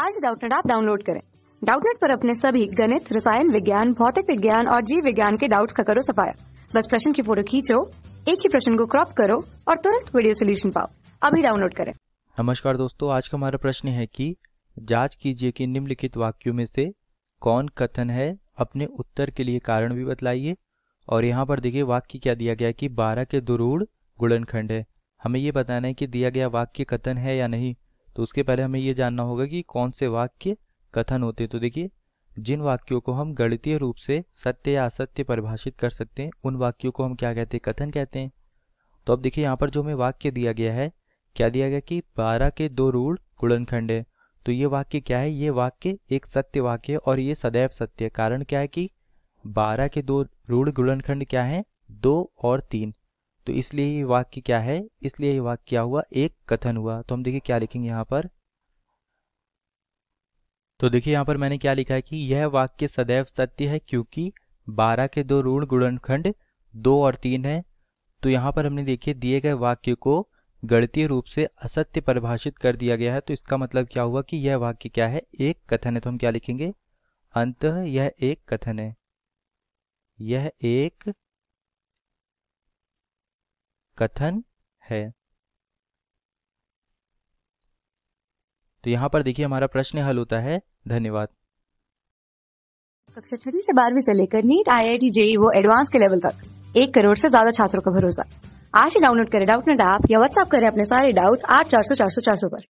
आज डाउटनेट आप डाउनलोड करें डाउटनेट पर अपने सभी गणित रसायन विज्ञान भौतिक विज्ञान और जीव विज्ञान के डाउट्स का करो सफाया बस प्रश्न की फोटो खींचो एक ही प्रश्न को क्रॉप करो और तुरंत वीडियो सोल्यूशन पाओ अभी डाउनलोड करें नमस्कार दोस्तों आज का हमारा प्रश्न है कि जांच कीजिए कि निम्नलिखित वाक्यों में से कौन कथन है अपने उत्तर के लिए कारण भी बतलाइए और यहाँ पर देखिए वाक्य क्या दिया गया कि बारह के दुरूढ़ गुणनखंड है हमें ये बताना है कि दिया गया वाक्य कथन है या नहीं तो उसके पहले हमें ये जानना होगा कि कौन से वाक्य कथन होते हैं तो देखिए जिन वाक्यों को हम गणितीय रूप से सत्य या असत्य परिभाषित कर सकते हैं उन वाक्यों को हम क्या कहते हैं कथन कहते हैं तो अब देखिए यहाँ पर जो हमें वाक्य दिया गया है क्या दिया गया कि बारह के दो रूढ़ गुणनखंड है तो ये वाक्य क्या है ये वाक्य एक सत्य वाक्य है और ये सदैव सत्य है कारण क्या है कि बारह के दो रूढ़ गुणनखंड क्या है दो और तीन तो इसलिए ये वाक्य क्या है इसलिए ये वाक्य क्या हुआ एक कथन हुआ तो हम देखिए क्या लिखेंगे यहाँ पर तो देखिए यहाँ पर मैंने क्या लिखा है कि यह वाक्य सदैव सत्य है क्योंकि बारह के दो ऋण गुणनखंड दो और तीन है तो यहाँ पर हमने देखिए दिए गए वाक्य को गणतीय रूप से असत्य परिभाषित कर दिया गया है तो इसका मतलब क्या हुआ कि यह वाक्य क्या है एक कथन है तो हम क्या लिखेंगे अंत यह एक कथन है यह एक कथन है तो यहाँ पर देखिए हमारा प्रश्न हल होता है धन्यवाद कक्षा छठी से बारहवीं से लेकर NEET I I T JEE वो एडवांस के लेवल तक एक करोड़ से ज्यादा छात्रों का भरोसा आज ही डाउनलोड करें डाउट नेट ऐप या व्हाट्सएप करें अपने सारे डाउट्स आठ चार सौ चार सौ चार सौ पर